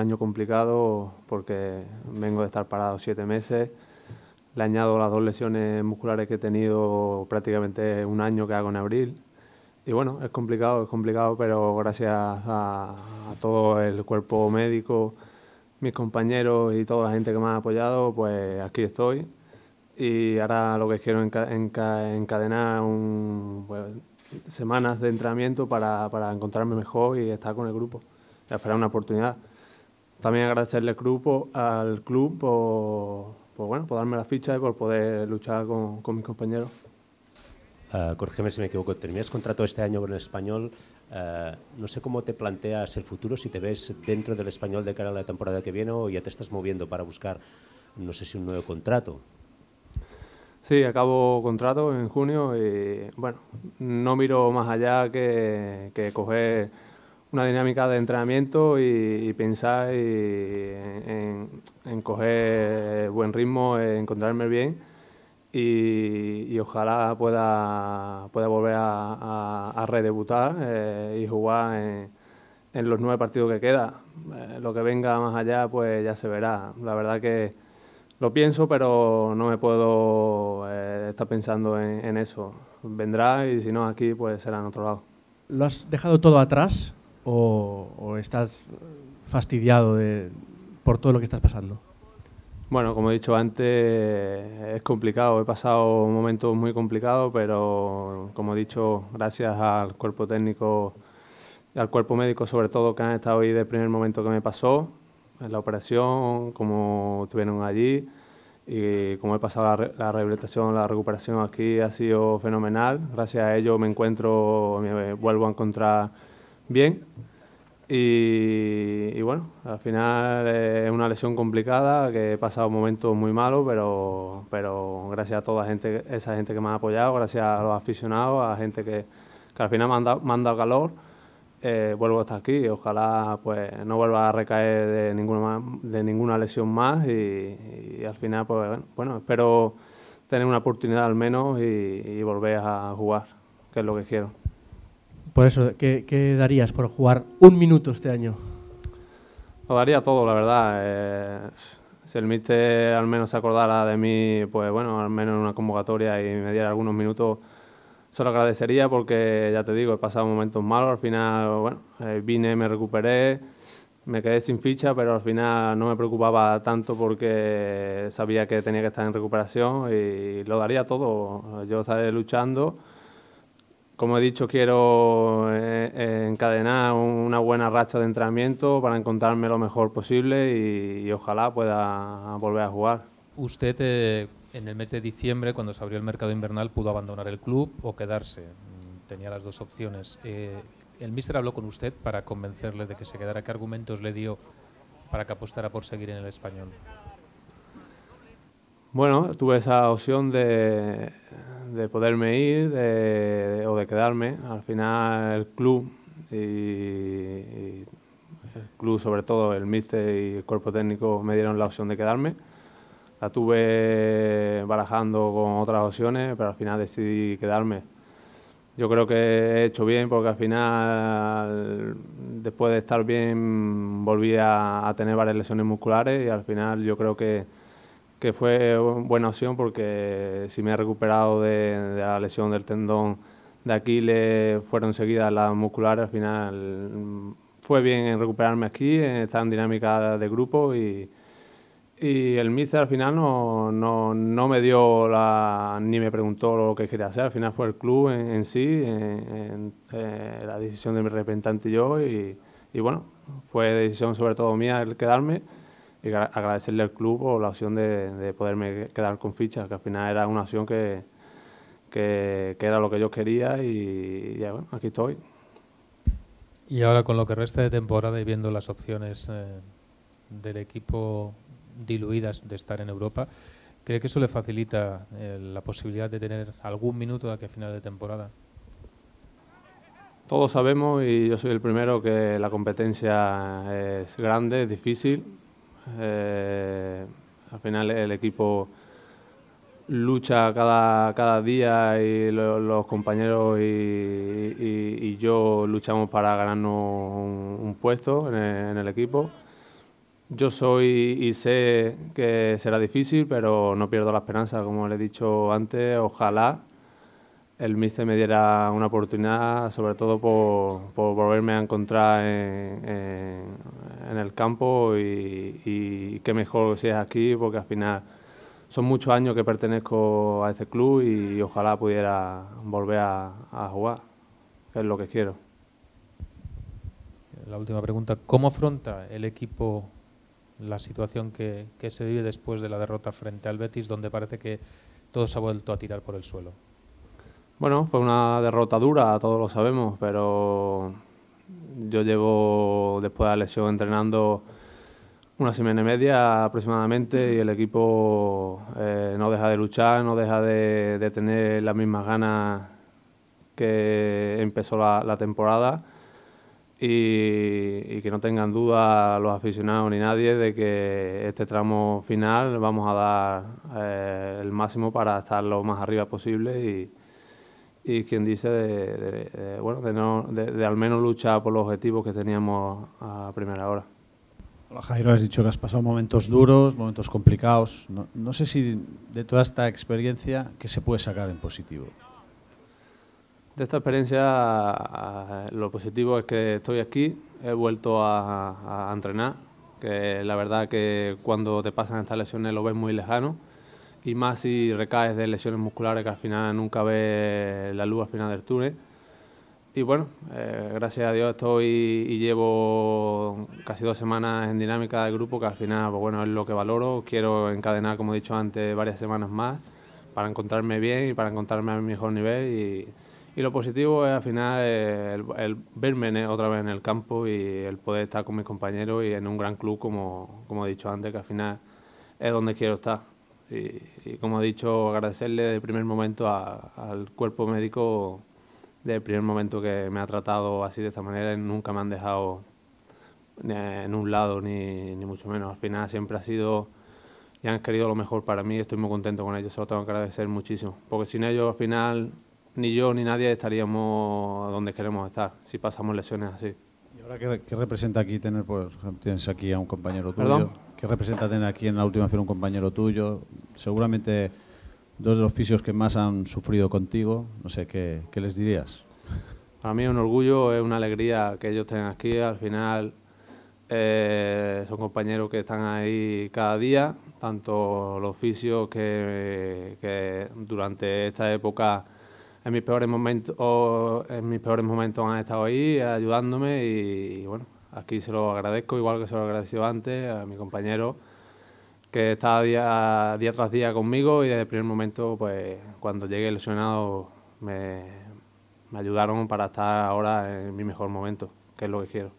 año complicado porque vengo de estar parado siete meses. Le añado las dos lesiones musculares que he tenido prácticamente un año que hago en abril. Y bueno, es complicado, es complicado, pero gracias a, todo el cuerpo médico, mis compañeros y toda la gente que me ha apoyado, pues aquí estoy. Y ahora lo que quiero encadenar pues, semanas de entrenamiento para, para encontrarme mejor y estar con el grupo, y esperar una oportunidad. También agradecerle al club, al club por, bueno, darme la ficha y por poder luchar con, con mis compañeros. Uh, corrígeme si me equivoco, terminas contrato este año con el español. Ah, no sé cómo te planteas el futuro, si te ves dentro del español de cara a la temporada que viene o ya te estás moviendo para buscar, no sé si un nuevo contrato. Sí, acabo contrato en junio y bueno, no miro más allá que, que coger una dinámica de entrenamiento y, pensar y, en, coger buen ritmo, encontrarme bien y, ojalá pueda, pueda volver a, redebutar eh, y jugar en, los nueve partidos que queda. Eh, lo que venga más allá pues ya se verá. La verdad que lo pienso pero no me puedo eh, estar pensando en, en eso. Vendrá y si no aquí pues será en otro lado. ¿Lo has dejado todo atrás? o, estás fastidiado de, por todo lo que estás pasando? Bueno, como he dicho antes, es complicado. He pasado momentos muy complicados, pero como he dicho, gracias al cuerpo técnico y al cuerpo médico, sobre todo, que han estado ahí desde el primer momento que me pasó, en la operación, como estuvieron allí y como he pasado la, rehabilitación, la recuperación aquí ha sido fenomenal. Gracias a ello me encuentro, me vuelvo a encontrar bien. Y, bueno, al final es una lesión complicada, que he pasado momentos muy malos, pero, pero gracias a toda gente, esa gente que me ha apoyado, gracias a los aficionados, a gente que, al final me ha dado, calor, eh, vuelvo a estar aquí y ojalá pues, no vuelva a recaer de ninguna, de ninguna lesión más y, al final, pues bueno, espero tener una oportunidad al menos y volver a jugar, que es lo que quiero. Por eso, ¿qué, darías por jugar un minuto este año? Lo daría todo, la verdad. Eh, si el MIT al menos se acordara de mí, pues bueno, al menos en una convocatoria y me diera algunos minutos, se lo agradecería porque, ya te digo, he pasado momentos malos. Al final, bueno, eh, vine, me recuperé, me quedé sin ficha, pero al final no me preocupaba tanto porque sabía que tenía que estar en recuperación y lo daría todo. Yo estaré luchando como he dicho, quiero eh, eh, encadenar una buena racha de entrenamiento para encontrarme lo mejor posible y, ojalá pueda volver a jugar. Usted eh, en el mes de diciembre, cuando se abrió el mercado invernal, pudo abandonar el club o quedarse. Mm, tenía las dos opciones. el míster habló con usted para convencerle de que se quedara. ¿Qué argumentos le dio para que apostara por seguir en el español? Bueno, tuve esa opción de, de poderme ir o de quedarme. Al final el club y, el club, sobre todo el míster y el cuerpo técnico, me dieron la opción de quedarme. La tuve barajando con otras opciones, pero al final decidí quedarme. Yo creo que he hecho bien porque al final, después de estar bien, volví a tener varias lesiones musculares y al final yo creo que que fue buena opción porque si me he recuperado de, la lesión del tendón de le fueron seguidas las musculares, al final mm, fue bien en recuperarme aquí, en estar en dinámica de grupo y, y el Mister al final no, no, me dio la, ni me preguntó lo que quería hacer, al final fue el club en, sí, eh, la decisión de mi representante y yo y, y bueno, fue decisión sobre todo mía el quedarme y agradecerle al club por la opción de, poderme quedar con fichas, que al final era una opción que, era lo que yo quería y, ya, bueno, aquí estoy. Y ahora con lo que resta de temporada y viendo las opciones eh, del equipo diluidas de estar en Europa, ¿cree que eso le facilita eh, la posibilidad de tener algún minuto de aquí a final de temporada? Todos sabemos, y yo soy el primero, que la competencia es grande, es difícil, eh, al final el equipo lucha cada, día y los compañeros y, yo luchamos para ganarnos un, puesto en el, equipo. Yo soy y sé que será difícil, pero no pierdo la esperanza, como le he dicho antes, ojalá el míster me diera una oportunidad, sobre todo por, volverme a encontrar en, el campo y, que qué mejor si es aquí, porque al final son muchos años que pertenezco a este club y, ojalá pudiera volver a, jugar, es lo que quiero. La última pregunta, ¿cómo afronta el equipo la situación que, que se vive después de la derrota frente al Betis, donde parece que todo se ha vuelto a tirar por el suelo? Bueno, fue una derrota dura, todos lo sabemos, pero yo llevo después de la lesión entrenando una semana y media aproximadamente y el equipo eh, no deja de luchar, no deja de, tener las mismas ganas que empezó la, temporada y, que no tengan duda los aficionados ni nadie de que este tramo final vamos a dar eh, el máximo para estar lo más arriba posible y, y quien dice de, bueno, de, al menos luchar por los objetivos que teníamos a primera hora. Jairo, has dicho que has pasado momentos duros, momentos complicados. No, sé si de toda esta experiencia, ¿qué se puede sacar en positivo? De esta experiencia, lo positivo es que estoy aquí, he vuelto a, a entrenar, que la verdad que cuando te pasan estas lesiones lo ves muy lejano y más si recaes de lesiones musculares que al final nunca ve la luz al final del túnel. Y bueno, eh, gracias a Dios estoy y llevo casi dos semanas en dinámica de grupo, que al final pues bueno, es lo que valoro. Quiero encadenar, como he dicho antes, varias semanas más para encontrarme bien y para encontrarme a mi mejor nivel. Y, lo positivo es al final el, verme otra vez en el campo y el poder estar con mis compañeros y en un gran club, como, como he dicho antes, que al final es donde quiero estar. Y, como he dicho, agradecerle desde primer momento al cuerpo médico, desde primer momento que me ha tratado así de esta manera, nunca me han dejado en un lado, ni, ni mucho menos. Al final siempre ha sido y han querido lo mejor para mí. Estoy muy contento con ellos, se lo tengo que agradecer muchísimo. Porque sin ellos, al final, ni yo ni nadie estaríamos donde queremos estar, si pasamos lesiones así. ¿qué, representa aquí tener, pues, por tienes aquí a un compañero tuyo? ¿Qué representa tener aquí en la última fila un compañero tuyo? Seguramente dos de los fisios que más han sufrido contigo. No sé, ¿qué, qué les dirías? Para mí es un orgullo, es una alegría que ellos estén aquí. Al final eh, son compañeros que están ahí cada día, tanto los fisios que, que durante esta época en mis peores momentos, en mis peores momentos han estado ahí ayudándome y, bueno, aquí se lo agradezco, igual que se lo agradeció antes a mi compañero que estaba día, tras día conmigo y desde el primer momento, pues cuando llegué lesionado, me, me ayudaron para estar ahora en mi mejor momento, que es lo que quiero.